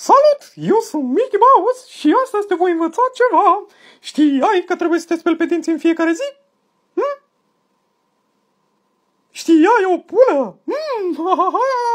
Salut! Eu sunt Mickey Mouse și astăzi te voi învăța ceva. Știai că trebuie să te speli pe dinți în fiecare zi? Hm? Știai o pună? Mm, ha, ha, ha.